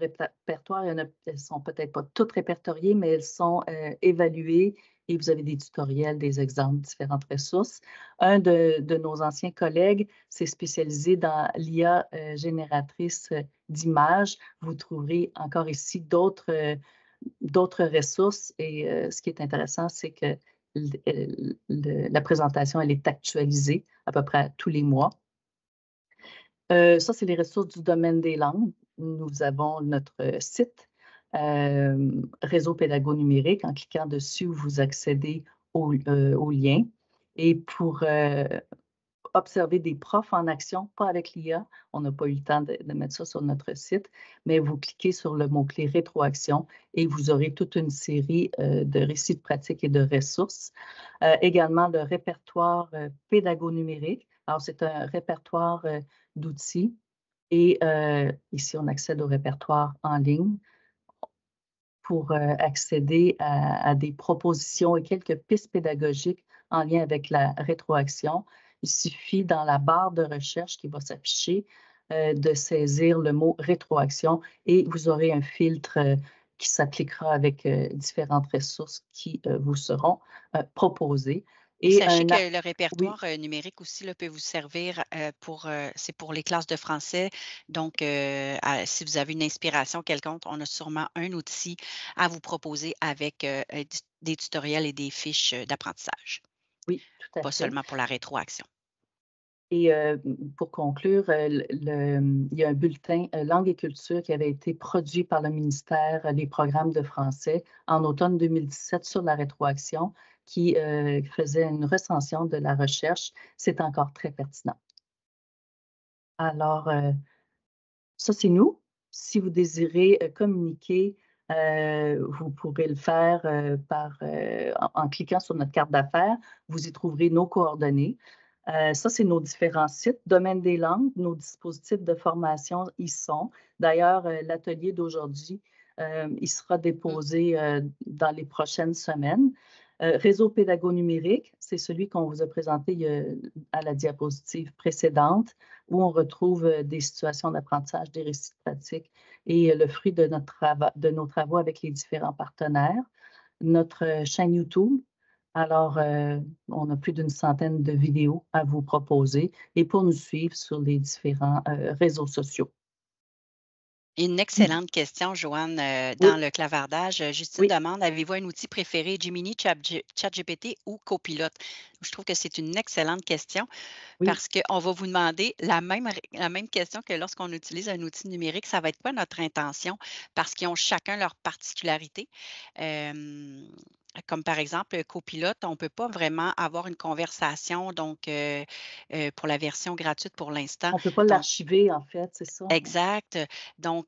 répertoire, y en elles ne sont peut-être pas toutes répertoriées, mais elles sont évaluées et vous avez des tutoriels, des exemples, différentes ressources. Un de, nos anciens collègues s'est spécialisé dans l'IA euh, génératrice euh, d'images. Vous trouverez encore ici d'autres euh, ressources et ce qui est intéressant, c'est que la présentation, elle est actualisée à peu près tous les mois. ça, c'est les ressources du domaine des langues. Nous avons notre site euh, réseau Pédago Numérique. En cliquant dessus, vous accédez euh, au, lien. Et pour euh, observer des profs en action, pas avec l'IA. On n'a pas eu le temps de, mettre ça sur notre site, mais vous cliquez sur le mot-clé rétroaction et vous aurez toute une série de récits de pratiques et de ressources. également, le répertoire pédago-numérique. Alors, c'est un répertoire d'outils et ici, on accède au répertoire en ligne pour euh, accéder à, des propositions et quelques pistes pédagogiques en lien avec la rétroaction. Il suffit dans la barre de recherche qui va s'afficher euh, de saisir le mot rétroaction et vous aurez un filtre euh, qui s'appliquera avec différentes ressources qui vous seront proposées. Et Sachez que le répertoire euh, numérique aussi peut vous servir euh, pour, euh, c'est pour les classes de français. Donc, si vous avez une inspiration quelconque, on a sûrement un outil à vous proposer avec des tutoriels et des fiches d'apprentissage. Oui, tout à Pas seulement pour la rétroaction. Et pour conclure, hum, il y a un bulletin Langue et culture qui avait été produit par le ministère des Programmes de français en automne 2017 sur la rétroaction qui euh, faisait une recension de la recherche. C'est encore très pertinent. Alors, euh, ça, c'est nous. Si vous désirez euh, communiquer, vous pourrez le faire en, cliquant sur notre carte d'affaires. Vous y trouverez nos coordonnées. ça, c'est nos différents sites. Domaine des langues, nos dispositifs de formation y sont. D'ailleurs, l'atelier d'aujourd'hui, il sera déposé dans les prochaines semaines. Euh, réseau pédago-numérique, c'est celui qu'on vous a présenté à la diapositive précédente, où on retrouve euh, des situations d'apprentissage, des récits pratiques et euh, le fruit de, notre de nos travaux avec les différents partenaires. Notre chaîne YouTube, alors on a plus d'une centaine de vidéos à vous proposer et pour nous suivre sur les différents réseaux sociaux. Une excellente question, Joanne. Euh, dans le clavardage, euh, Justine demande avez-vous un outil préféré, Chat, ChatGPT ou Copilote Je trouve que c'est une excellente question parce qu'on va vous demander la même, la même question que lorsqu'on utilise un outil numérique ça va être quoi notre intention Parce qu'ils ont chacun leur particularité. Euh, comme par exemple euh, copilote, on ne peut pas vraiment avoir une conversation, donc euh, euh, pour la version gratuite pour l'instant. On ne peut pas l'archiver, en fait, c'est ça. Hein? Exact. Donc,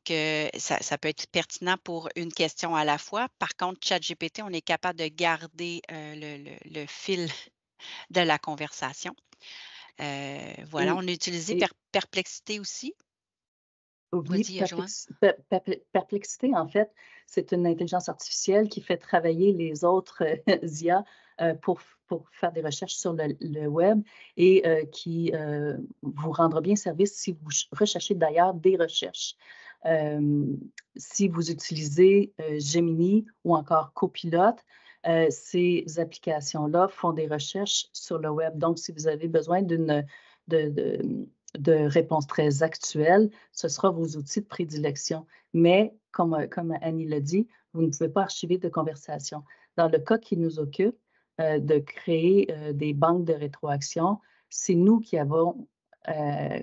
ça, peut être pertinent pour une question à la fois. Par contre, ChatGPT, on est capable de garder le, fil de la conversation. voilà, on a utilisé Perplexité aussi perplexité, en fait, c'est une intelligence artificielle qui fait travailler les autres euh, IA euh, pour, pour, faire des recherches sur le, web et euh, qui vous rendra bien service si vous recherchez d'ailleurs des recherches. si vous utilisez Gemini ou encore Copilot, ces applications-là font des recherches sur le web. Donc, si vous avez besoin d'une de réponses très actuelles, ce sera vos outils de prédilection. Mais comme, comme Annie l'a dit, vous ne pouvez pas archiver de conversation. Dans le cas qui nous occupe, euh, de créer euh, des banques de rétroaction, c'est nous qui avons euh,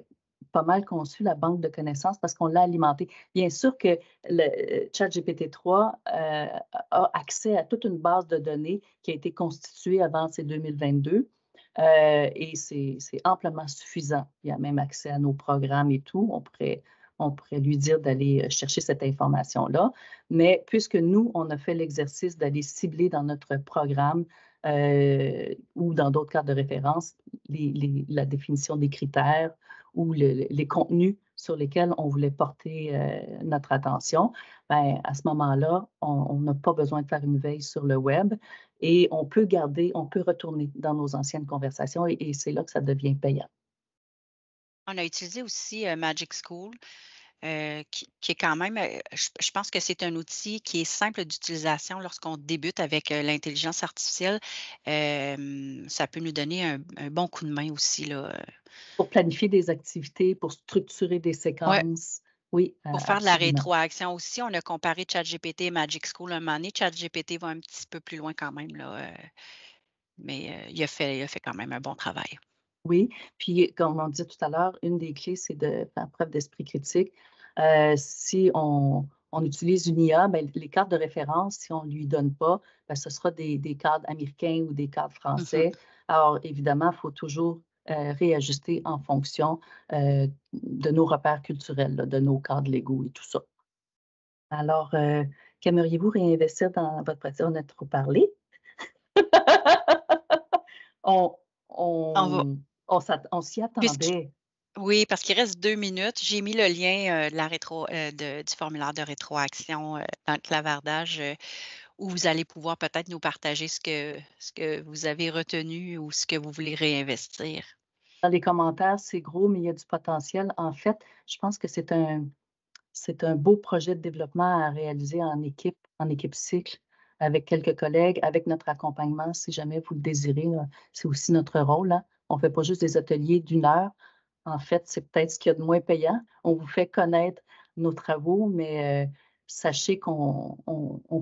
pas mal conçu la banque de connaissances parce qu'on l'a alimentée. Bien sûr que le ChatGPT-3 a accès à toute une base de données qui a été constituée avant ces 2022 euh, et c'est amplement suffisant. Il y a même accès à nos programmes et tout. On pourrait, lui dire d'aller euh, chercher cette information-là. Mais puisque nous, on a fait l'exercice d'aller cibler dans notre programme euh, ou dans d'autres cadres de référence la définition des critères ou les contenus sur lesquels on voulait porter notre attention, bien, à ce moment-là, on n'a pas besoin de faire une veille sur le web et on peut garder, on peut retourner dans nos anciennes conversations et, c'est là que ça devient payant. On a utilisé aussi euh, Magic School. Euh, qui, est quand même, euh, je, pense que c'est un outil qui est simple d'utilisation lorsqu'on débute avec l'intelligence artificielle. ça peut nous donner un, bon coup de main aussi. Pour planifier des activités, pour structurer des séquences. Oui. Euh, pour faire de la rétroaction aussi, on a comparé ChatGPT et Magic School un moment donné. ChatGPT va un petit peu plus loin quand même, là, euh, mais euh, il, a fait, il fait quand même un bon travail. Oui, puis comme on dit tout à l'heure, une des clés, c'est de faire preuve d'esprit critique. si on, utilise une IA, ben, les cartes de référence, si on ne lui donne pas, ben, ce sera des, cartes américaines américains ou des cartes mm-hmm. français. Alors, évidemment, il faut toujours euh, réajuster en fonction euh, de nos repères culturels, de nos cadres légaux et tout ça. Alors, euh, qu'aimeriez-vous réinvestir dans votre pratique? On a trop parlé. on, s'y attendait. Oui, parce qu'il reste deux minutes. J'ai mis le lien de la rétro, du formulaire de rétroaction dans le clavardage où vous allez pouvoir peut-être nous partager ce que, ce que vous avez retenu ou ce que vous voulez réinvestir. Dans les commentaires, c'est gros, mais il y a du potentiel. En fait, je pense que c'est un, c'est un beau projet de développement à réaliser en équipe, en équipe cycle, avec quelques collègues, avec notre accompagnement, si jamais vous le désirez. Euh, c'est aussi notre rôle. Hein. On ne fait pas juste des ateliers d'une heure. En fait, c'est peut-être ce qu'il y a de moins payant. On vous fait connaître nos travaux, mais euh, sachez qu'on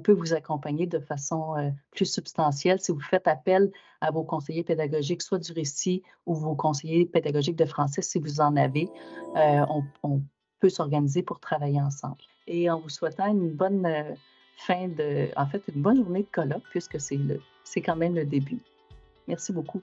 peut vous accompagner de façon euh, plus substantielle si vous faites appel à vos conseillers pédagogiques, soit du récit ou vos conseillers pédagogiques de français si vous en avez. Euh, on, peut s'organiser pour travailler ensemble. Et en vous souhaitant une bonne euh, fin de, en fait, une bonne journée de colloque puisque c'est c'est quand même le début. Merci beaucoup.